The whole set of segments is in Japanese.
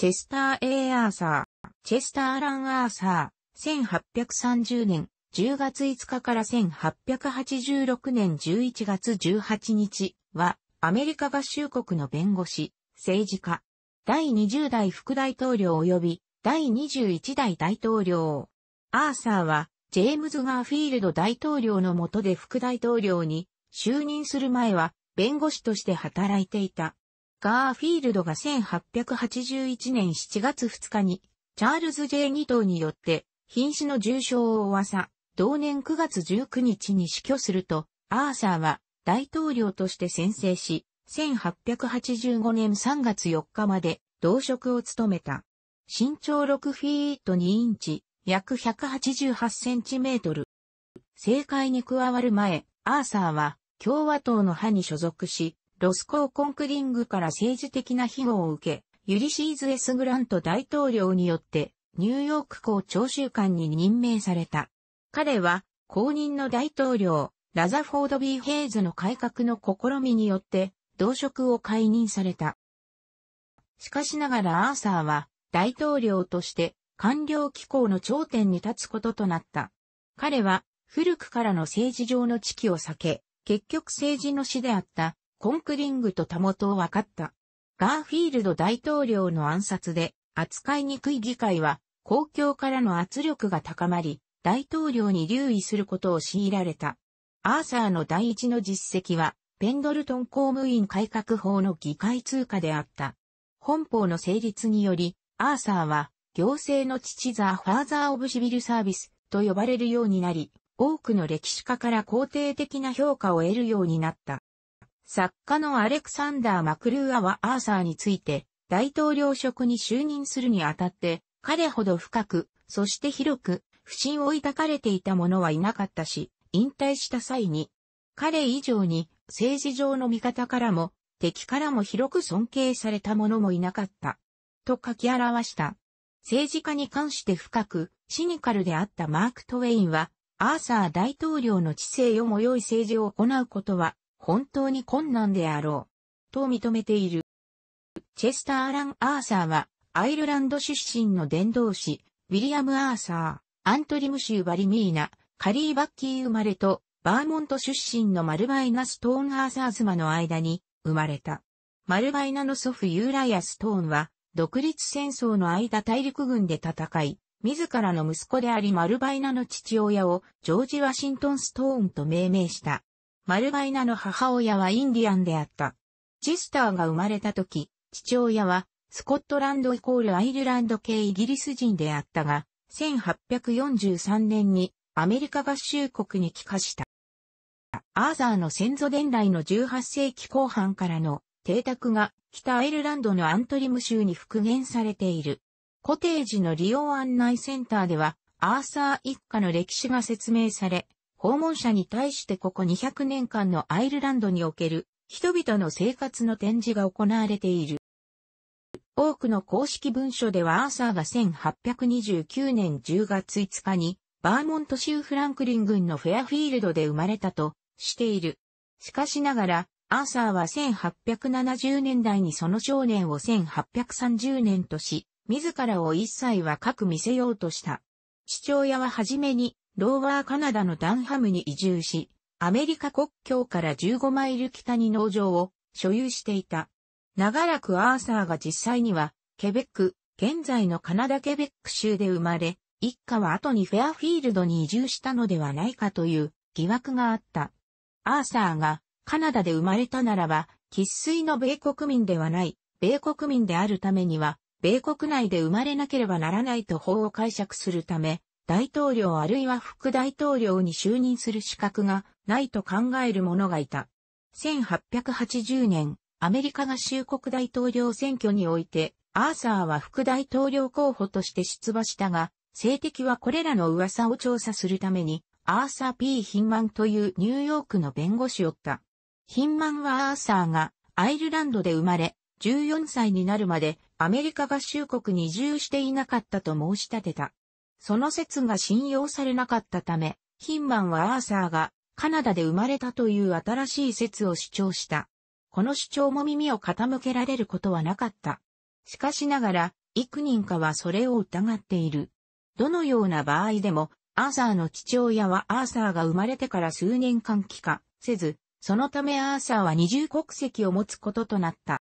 チェスター・エー・アーサー、チェスター・ラン・アーサー、1830年10月5日から1886年11月18日は、アメリカ合衆国の弁護士、政治家、第20代副大統領及び第21代大統領。アーサーは、ジェームズ・ガーフィールド大統領の下で副大統領に就任する前は弁護士として働いていた。ガーフィールドが1881年7月2日に、チャールズ・ J2 等によって、瀕死の重傷を負わさ、同年9月19日に死去すると、アーサーは大統領として宣誓し、1885年3月4日まで同職を務めた。身長6フィート2インチ、約188センチメートル。政界に加わる前、アーサーは共和党の派に所属し、ロスコーコンクリングから政治的な庇護を受け、ユリシーズ・エス・グラント大統領によってニューヨーク港長州官に任命された。彼は公認の大統領、ラザフォード・ B・ ヘイズの改革の試みによって同職を解任された。しかしながらアーサーは大統領として官僚機構の頂点に立つこととなった。彼は古くからの政治上の地位を避け、結局政治の師であったコンクリングとたもとを分かった。ガーフィールド大統領の暗殺で、扱いにくい議会は、公共からの圧力が高まり、大統領に留意することを強いられた。アーサーの第一の実績は、ペンドルトン公務員改革法の議会通過であった。本法の成立により、アーサーは、行政の父ザ・ファーザー・オブ・シビル・サービスと呼ばれるようになり、多くの歴史家から肯定的な評価を得るようになった。作家のアレクサンダー・マクルーアはアーサーについて、大統領職に就任するにあたって、彼ほど深く、そして広く、不信を抱かれていた者はいなかったし、引退した際に、彼以上に政治上の味方からも、敵からも広く尊敬された者もいなかった。と書き表した。政治家に関して深く、シニカルであったマーク・トウェインは、アーサー大統領の知性をも良い政治を行うことは本当に困難であろう。と認めている。チェスター・アラン・アーサーは、アイルランド出身の伝道師、ウィリアム・アーサー、アントリム州バリミーナ、カリー・バッキー生まれと、バーモント出身のマルバイナ・ストーン・アーサー妻の間に生まれた。マルバイナの祖父ユーライア・ストーンは、独立戦争の間大陸軍で戦い、自らの息子でありマルバイナの父親をジョージ・ワシントン・ストーンと命名した。マルバイナの母親はインディアンであった。ジスターが生まれた時、父親はスコットランドイコールアイルランド系イギリス人であったが、1843年にアメリカ合衆国に帰化した。アーザーの先祖伝来の18世紀後半からの邸宅が北アイルランドのアントリム州に復元されている。コテージの利用案内センターではアーサー一家の歴史が説明され、訪問者に対してここ200年間のアイルランドにおける人々の生活の展示が行われている。多くの公式文書ではアーサーが1829年10月5日にバーモント州フランクリン郡のフェアフィールドで生まれたとしている。しかしながら、アーサーは1870年代にその少年を1830年とし、自らを一切は各見せようとした。父親ははじめにローワーカナダのダンハムに移住し、アメリカ国境から15マイル北に農場を所有していた。長らくアーサーが実際には、ケベック、現在のカナダケベック州で生まれ、一家は後にフェアフィールドに移住したのではないかという疑惑があった。アーサーがカナダで生まれたならば、喫水の米国民ではない、米国民であるためには、米国内で生まれなければならないと法を解釈するため、大統領あるいは副大統領に就任する資格がないと考える者がいた。1880年、アメリカ合衆国大統領選挙において、アーサーは副大統領候補として出馬したが、政敵はこれらの噂を調査するために、アーサー・ P・ ヒンマンというニューヨークの弁護士をった。ヒンマンはアーサーがアイルランドで生まれ、14歳になるまでアメリカ合衆国に移住していなかったと申し立てた。その説が信用されなかったため、ヒンマンはアーサーがカナダで生まれたという新しい説を主張した。この主張も耳を傾けられることはなかった。しかしながら、幾人かはそれを疑っている。どのような場合でも、アーサーの父親はアーサーが生まれてから数年間帰化せず、そのためアーサーは二重国籍を持つこととなった。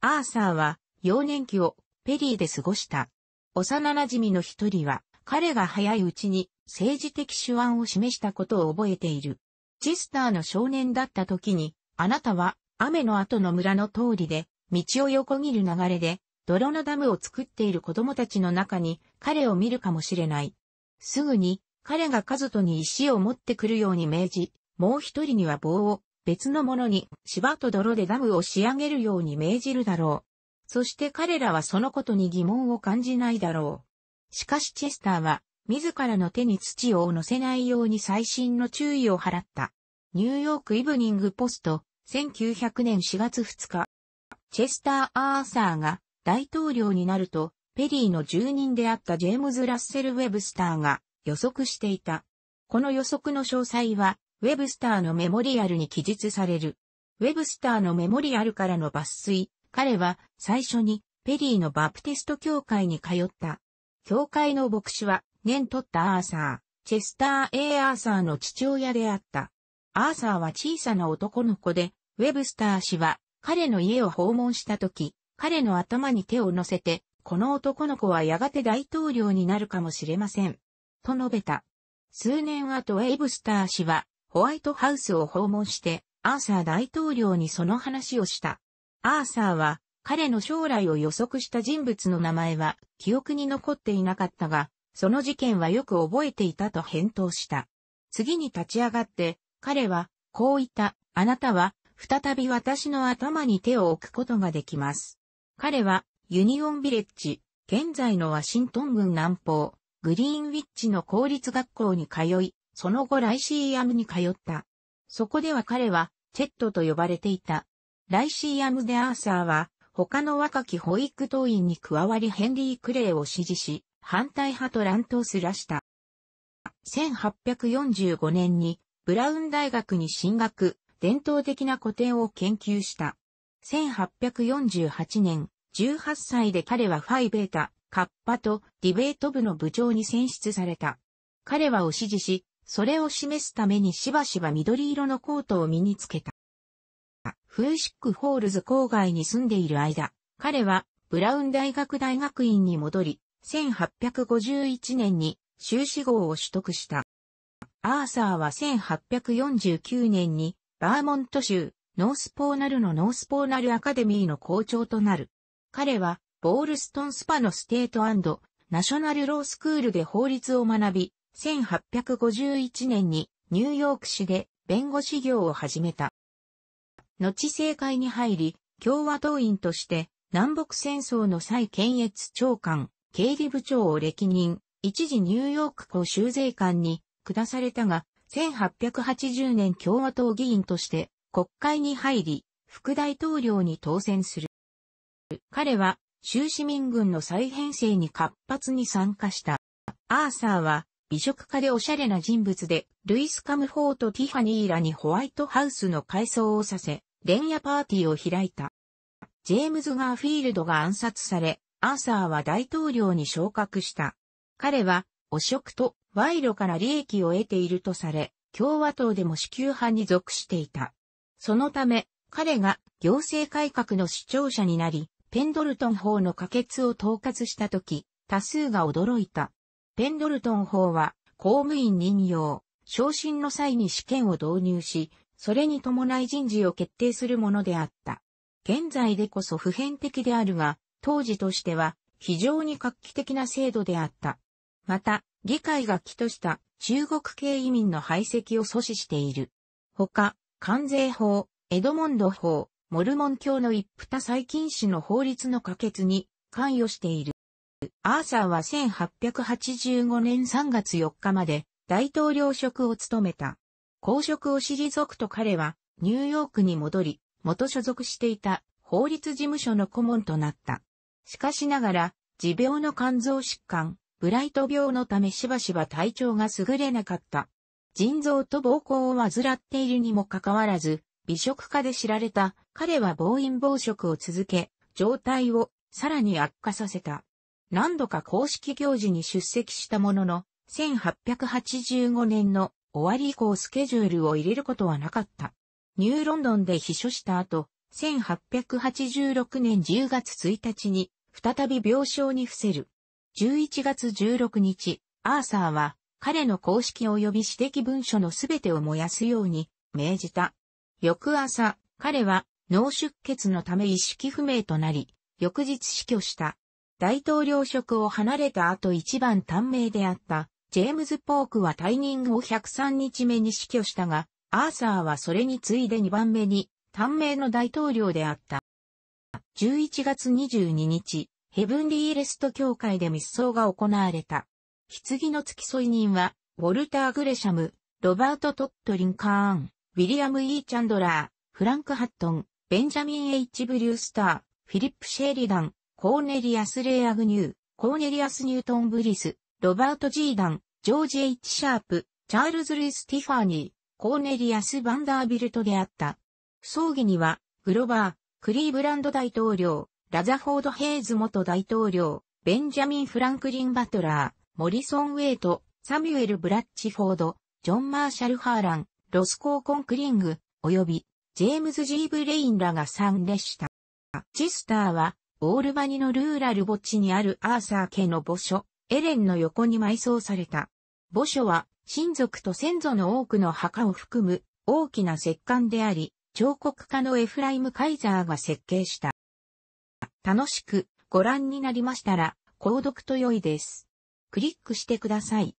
アーサーは幼年期をペリーで過ごした。幼馴染の一人は、彼が早いうちに政治的手腕を示したことを覚えている。ジスターの少年だった時に、あなたは雨の後の村の通りで、道を横切る流れで、泥のダムを作っている子供たちの中に彼を見るかもしれない。すぐに彼がカズトに石を持ってくるように命じ、もう一人には棒を別のものに芝と泥でダムを仕上げるように命じるだろう。そして彼らはそのことに疑問を感じないだろう。しかしチェスターは、自らの手に土を乗せないように最新の注意を払った。ニューヨークイブニングポスト、1900年4月2日。チェスター・アーサーが大統領になると、ペリーの住人であったジェームズ・ラッセル・ウェブスターが予測していた。この予測の詳細は、ウェブスターのメモリアルに記述される。ウェブスターのメモリアルからの抜粋、彼は最初にペリーのバプテスト教会に通った。教会の牧師は、年取ったアーサー、チェスター・ A・ アーサーの父親であった。アーサーは小さな男の子で、ウェブスター氏は彼の家を訪問した時、彼の頭に手を乗せて、この男の子はやがて大統領になるかもしれません。と述べた。数年後ウェブスター氏はホワイトハウスを訪問して、アーサー大統領にその話をした。アーサーは、彼の将来を予測した人物の名前は記憶に残っていなかったが、その事件はよく覚えていたと返答した。次に立ち上がって、彼は、こう言った、あなたは、再び私の頭に手を置くことができます。彼は、ユニオンビレッジ、現在のワシントン郡南方、グリーンウィッチの公立学校に通い、その後ライシーアムに通った。そこでは彼は、チェットと呼ばれていた。ライシーアム・デ・アーサーは、他の若き保育党員に加わりヘンリー・クレイを支持し、反対派と乱闘すらした。1845年に、ブラウン大学に進学、伝統的な古典を研究した。1848年、18歳で彼はファイベータ、カッパとディベート部の部長に選出された。彼はを支持し、それを示すためにしばしば緑色のコートを身につけた。フーシックホールズ郊外に住んでいる間、彼はブラウン大学大学院に戻り、1851年に修士号を取得した。アーサーは1849年にバーモント州ノースポーナルのノースポーナルアカデミーの校長となる。彼はボールストンスパのステートナショナルロースクールで法律を学び、1851年にニューヨーク市で弁護士業を始めた。後政界に入り、共和党員として南北戦争の際検閲長官、経理部長を歴任、一時ニューヨーク公衆税官に下されたが、1880年共和党議員として国会に入り、副大統領に当選する。彼は、州市民軍の再編成に活発に参加した。アーサーは、美食家でおしゃれな人物で、ルイス・カムフォート・ティファニーらにホワイトハウスの改装をさせ、連夜パーティーを開いた。ジェームズ・ガーフィールドが暗殺され、アーサーは大統領に昇格した。彼は、汚職と賄賂から利益を得ているとされ、共和党でも支給派に属していた。そのため、彼が行政改革の主張者になり、ペンドルトン法の可決を統括したとき、多数が驚いた。ペンドルトン法は、公務員任用、昇進の際に試験を導入し、それに伴い人事を決定するものであった。現在でこそ普遍的であるが、当時としては非常に画期的な制度であった。また、議会が起とした中国系移民の排斥を阻止している。他、関税法、エドモンド法、モルモン教の一夫多妻禁止の法律の可決に関与している。アーサーは1885年3月4日まで大統領職を務めた。公職を退くと彼は、ニューヨークに戻り、元所属していた法律事務所の顧問となった。しかしながら、持病の肝臓疾患、ブライト病のためしばしば体調が優れなかった。腎臓と膀胱を患っているにもかかわらず、美食家で知られた彼は暴飲暴食を続け、状態をさらに悪化させた。何度か公式行事に出席したものの、1885年の終わり以降スケジュールを入れることはなかった。ニューロンドンで秘書した後、1886年10月1日に、再び病床に伏せる。11月16日、アーサーは、彼の公式及び私的文書のすべてを燃やすように、命じた。翌朝、彼は、脳出血のため意識不明となり、翌日死去した。大統領職を離れた後一番短命であった、ジェームズ・ポークは退任後103日目に死去したが、アーサーはそれに次いで2番目に、短命の大統領であった。11月22日、ヘブンリーレスト教会で密葬が行われた。棺の付き添い人は、ウォルター・グレシャム、ロバート・トット・リンカーン、ウィリアム・ E・ チャンドラー、フランク・ハットン、ベンジャミン・ H・ ブリュースター、フィリップ・シェリダン、コーネリアス・レイ・アグニュー、コーネリアス・ニュートン・ブリス、ロバート・ジーダン、ジョージ・ H・ シャープ、チャールズ・ルイス・ティファーニー、コーネリアス・バンダービルトであった。葬儀には、グロバー、クリーブランド大統領、ラザフォード・ヘイズ元大統領、ベンジャミン・フランクリン・バトラー、モリソン・ウェイト、サミュエル・ブラッチフォード、ジョン・マーシャル・ハーラン、ロスコー・コンクリング、及び、ジェームズ・ジー・ブレインらが参列した。チスターは、オールバニのルーラル墓地にあるアーサー家の墓所、エレンの横に埋葬された。墓所は親族と先祖の多くの墓を含む大きな石棺であり、彫刻家のエフライム・カイザーが設計した。楽しくご覧になりましたら、購読と良いです。クリックしてください。